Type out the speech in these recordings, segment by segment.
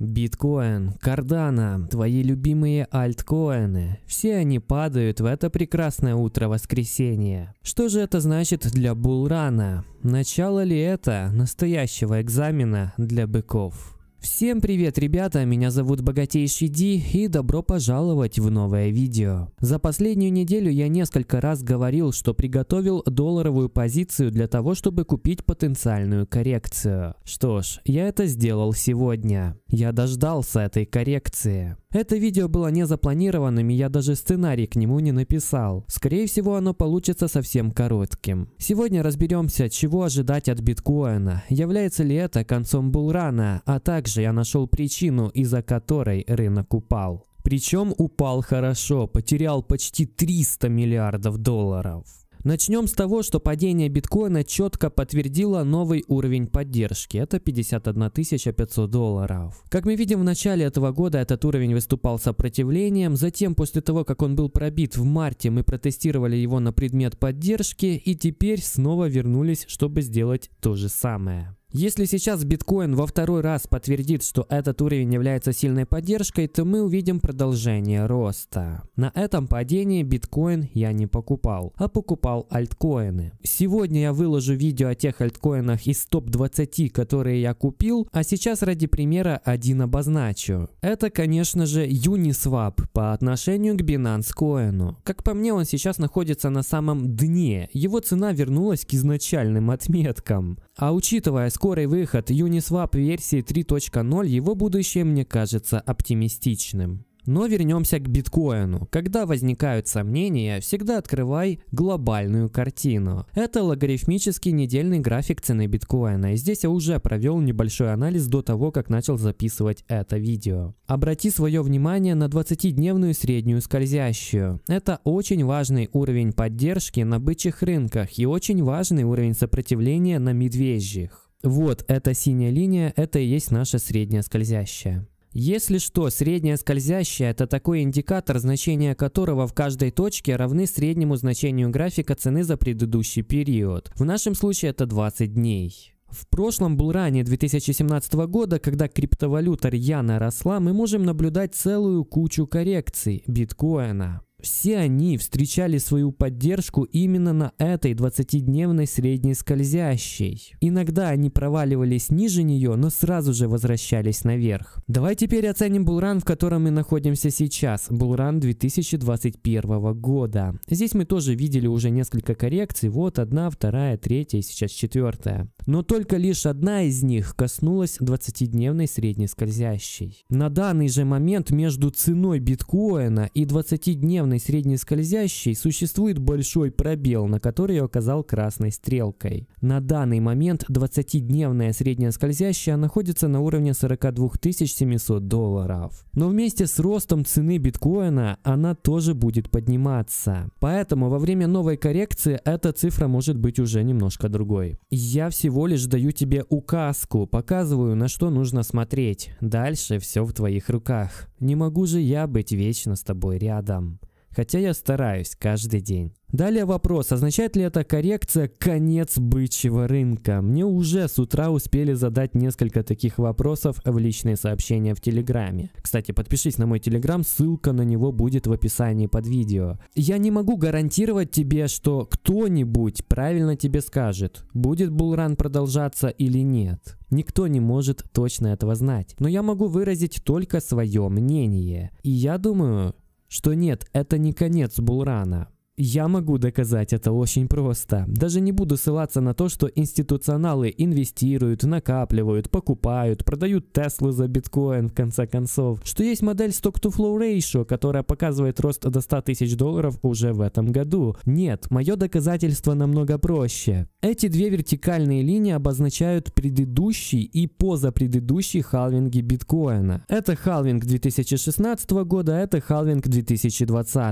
Биткоин, Кардана, твои любимые альткоины – все они падают в это прекрасное утро воскресенья. Что же это значит для Булрана? Начало ли это настоящего экзамена для быков? Всем привет, ребята! Меня зовут Богатейший Ди и добро пожаловать в новое видео. За последнюю неделю я несколько раз говорил, что приготовил долларовую позицию для того, чтобы купить потенциальную коррекцию. Что ж, я это сделал сегодня. Я дождался этой коррекции. Это видео было не запланированным, и я даже сценарий к нему не написал. Скорее всего, оно получится совсем коротким. Сегодня разберемся, чего ожидать от биткоина, является ли это концом булрана, а также также я нашел причину, из-за которой рынок упал. Причем упал хорошо, потерял почти 300 миллиардов долларов. Начнем с того, что падение биткоина четко подтвердило новый уровень поддержки. Это 51 500 долларов. Как мы видим, в начале этого года этот уровень выступал сопротивлением. Затем, после того, как он был пробит в марте, мы протестировали его на предмет поддержки. И теперь снова вернулись, чтобы сделать то же самое. Если сейчас биткоин во второй раз подтвердит, что этот уровень является сильной поддержкой, то мы увидим продолжение роста. На этом падении биткоин я не покупал, а покупал альткоины. Сегодня я выложу видео о тех альткоинах из топ-20, которые я купил, а сейчас ради примера один обозначу. Это, конечно же, Uniswap по отношению к Binance Coin. Как по мне, он сейчас находится на самом дне, его цена вернулась к изначальным отметкам. А учитывая, сколько скорый выход Uniswap версии 3.0, его будущее мне кажется оптимистичным. Но вернемся к биткоину. Когда возникают сомнения, всегда открывай глобальную картину. Это логарифмический недельный график цены биткоина. И здесь я уже провел небольшой анализ до того, как начал записывать это видео. Обрати свое внимание на 20-дневную среднюю скользящую. Это очень важный уровень поддержки на бычьих рынках и очень важный уровень сопротивления на медвежьих. Вот эта синяя линия, это и есть наша средняя скользящая. Если что, средняя скользящая – это такой индикатор, значения которого в каждой точке равны среднему значению графика цены за предыдущий период. В нашем случае это 20 дней. В прошлом был ранее 2017 года, когда криптовалюта рьяно росла, мы можем наблюдать целую кучу коррекций биткоина. Все они встречали свою поддержку именно на этой 20-дневной средней скользящей. Иногда они проваливались ниже нее, но сразу же возвращались наверх. Давай теперь оценим булран, в котором мы находимся сейчас. Булран 2021 года. Здесь мы тоже видели уже несколько коррекций. Вот одна, вторая, третья и сейчас четвертая. Но только лишь одна из них коснулась 20-дневной средней скользящей. На данный же момент между ценой биткоина и 20-дневной черной средней скользящей существует большой пробел, на который я указал красной стрелкой. На данный момент 20-дневная средняя скользящая находится на уровне 42 700 долларов. Но вместе с ростом цены биткоина она тоже будет подниматься. Поэтому во время новой коррекции эта цифра может быть уже немножко другой. Я всего лишь даю тебе указку, показываю на что нужно смотреть. Дальше все в твоих руках. Не могу же я быть вечно с тобой рядом хотя я стараюсь каждый день. Далее вопрос, означает ли эта коррекция конец бычьего рынка? Мне уже с утра успели задать несколько таких вопросов в личные сообщения в Телеграме. Кстати, подпишись на мой Телеграм, ссылка на него будет в описании под видео. Я не могу гарантировать тебе, что кто-нибудь правильно тебе скажет, будет булран продолжаться или нет. Никто не может точно этого знать. Но я могу выразить только свое мнение. И я думаю, что нет, это не конец Булрана. Я могу доказать это очень просто. Даже не буду ссылаться на то, что институционалы инвестируют, накапливают, покупают, продают Теслы за биткоин в конце концов. Что есть модель Stock-to-Flow Ratio, которая показывает рост до 100 тысяч долларов уже в этом году. Нет, мое доказательство намного проще. Эти две вертикальные линии обозначают предыдущий и позапредыдущий халвинги биткоина. Это халвинг 2016 года, это халвинг 2020.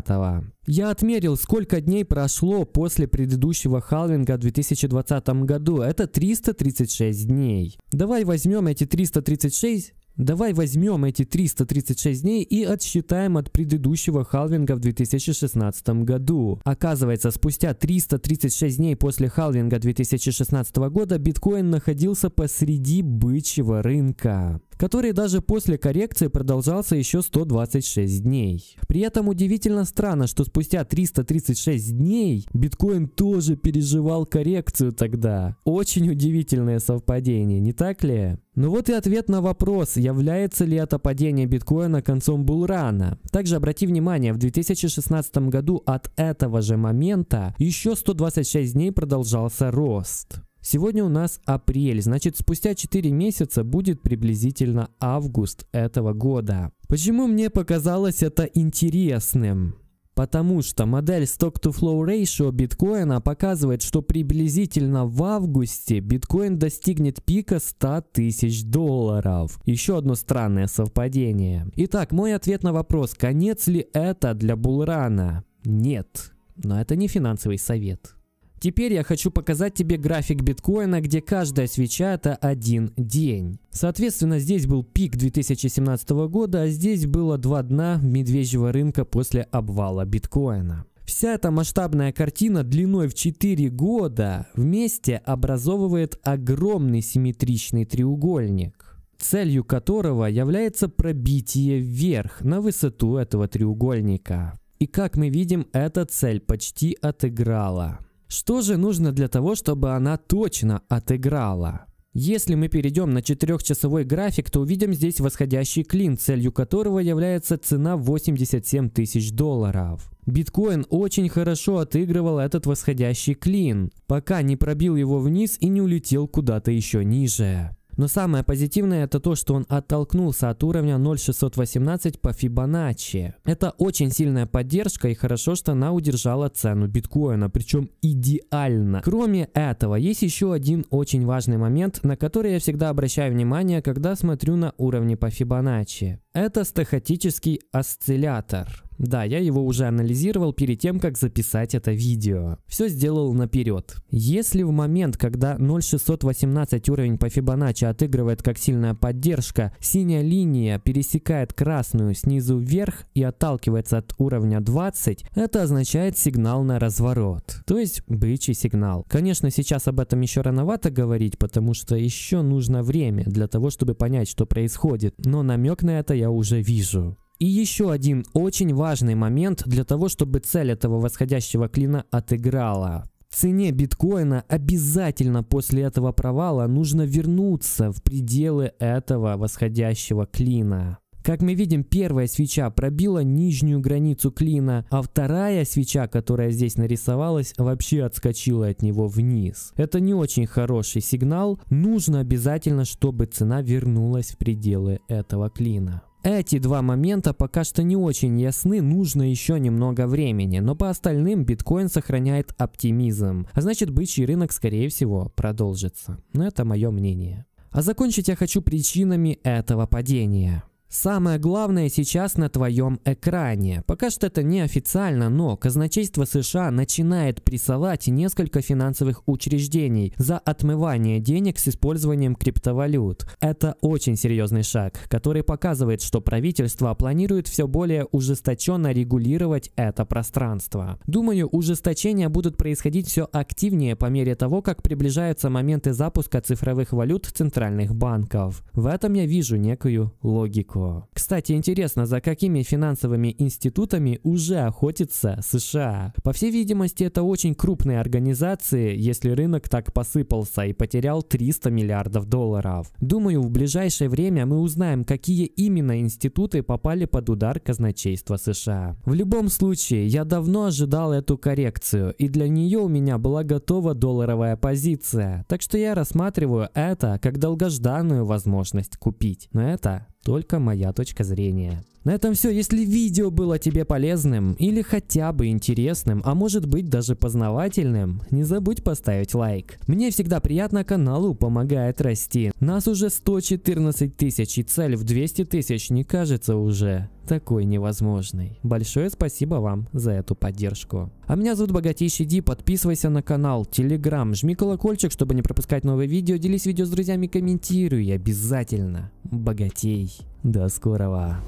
Я отмерил, сколько дней прошло после предыдущего халвинга в 2020 году. Это 336 дней. Давай возьмем эти 336 Давай возьмем эти 336 дней и отсчитаем от предыдущего халвинга в 2016 году. Оказывается, спустя 336 дней после халвинга 2016 года биткоин находился посреди бычьего рынка который даже после коррекции продолжался еще 126 дней. При этом удивительно странно, что спустя 336 дней биткоин тоже переживал коррекцию тогда. Очень удивительное совпадение, не так ли? Ну вот и ответ на вопрос, является ли это падение биткоина концом булрана. Также обрати внимание, в 2016 году от этого же момента еще 126 дней продолжался рост. Сегодня у нас апрель, значит спустя 4 месяца будет приблизительно август этого года. Почему мне показалось это интересным? Потому что модель Stock-to-Flow Ratio биткоина показывает, что приблизительно в августе биткоин достигнет пика 100 тысяч долларов. Еще одно странное совпадение. Итак, мой ответ на вопрос, конец ли это для Булрана? Нет. Но это не финансовый совет. Теперь я хочу показать тебе график биткоина, где каждая свеча это один день. Соответственно, здесь был пик 2017 года, а здесь было два дна медвежьего рынка после обвала биткоина. Вся эта масштабная картина длиной в 4 года вместе образовывает огромный симметричный треугольник целью которого является пробитие вверх на высоту этого треугольника. И как мы видим, эта цель почти отыграла. Что же нужно для того, чтобы она точно отыграла? Если мы перейдем на 4-часовой график, то увидим здесь восходящий клин, целью которого является цена 87 тысяч долларов. Биткоин очень хорошо отыгрывал этот восходящий клин, пока не пробил его вниз и не улетел куда-то еще ниже. Но самое позитивное это то, что он оттолкнулся от уровня 0.618 по Fibonacci. Это очень сильная поддержка и хорошо, что она удержала цену биткоина, причем идеально. Кроме этого, есть еще один очень важный момент, на который я всегда обращаю внимание, когда смотрю на уровни по Fibonacci. Это стахатический осциллятор. Да, я его уже анализировал перед тем, как записать это видео. Все сделал наперед. Если в момент, когда 0,618 уровень по Фибоначчи отыгрывает как сильная поддержка, синяя линия пересекает красную снизу вверх и отталкивается от уровня 20, это означает сигнал на разворот. То есть бычий сигнал. Конечно, сейчас об этом еще рановато говорить, потому что еще нужно время для того, чтобы понять, что происходит. Но намек на это я уже вижу. И еще один очень важный момент для того, чтобы цель этого восходящего клина отыграла. Цене биткоина обязательно после этого провала нужно вернуться в пределы этого восходящего клина. Как мы видим, первая свеча пробила нижнюю границу клина, а вторая свеча, которая здесь нарисовалась, вообще отскочила от него вниз. Это не очень хороший сигнал, нужно обязательно, чтобы цена вернулась в пределы этого клина. Эти два момента пока что не очень ясны, нужно еще немного времени, но по остальным биткоин сохраняет оптимизм, а значит бычий рынок скорее всего продолжится. Но это мое мнение. А закончить я хочу причинами этого падения. Самое главное сейчас на твоем экране. Пока что это неофициально, но казначейство США начинает прессовать несколько финансовых учреждений за отмывание денег с использованием криптовалют. Это очень серьезный шаг, который показывает, что правительство планирует все более ужесточенно регулировать это пространство. Думаю, ужесточения будут происходить все активнее по мере того, как приближаются моменты запуска цифровых валют центральных банков. В этом я вижу некую логику. Китаю. Кстати, интересно, за какими финансовыми институтами уже охотится США? По всей видимости, это очень крупные организации, если рынок так посыпался и потерял 300 миллиардов долларов. Думаю, в ближайшее время мы узнаем, какие именно институты попали под удар казначейства США. В любом случае, я давно ожидал эту коррекцию, и для нее у меня была готова долларовая позиция, так что я рассматриваю это как долгожданную возможность купить. Но это только моя точка зрения. На этом все. Если видео было тебе полезным или хотя бы интересным, а может быть даже познавательным, не забудь поставить лайк. Мне всегда приятно, каналу помогает расти. Нас уже 114 тысяч и цель в 200 тысяч не кажется уже такой невозможной. Большое спасибо вам за эту поддержку. А меня зовут Богатейший Ди, подписывайся на канал, телеграм, жми колокольчик, чтобы не пропускать новые видео, делись видео с друзьями, комментируй обязательно. Богатей, до скорого.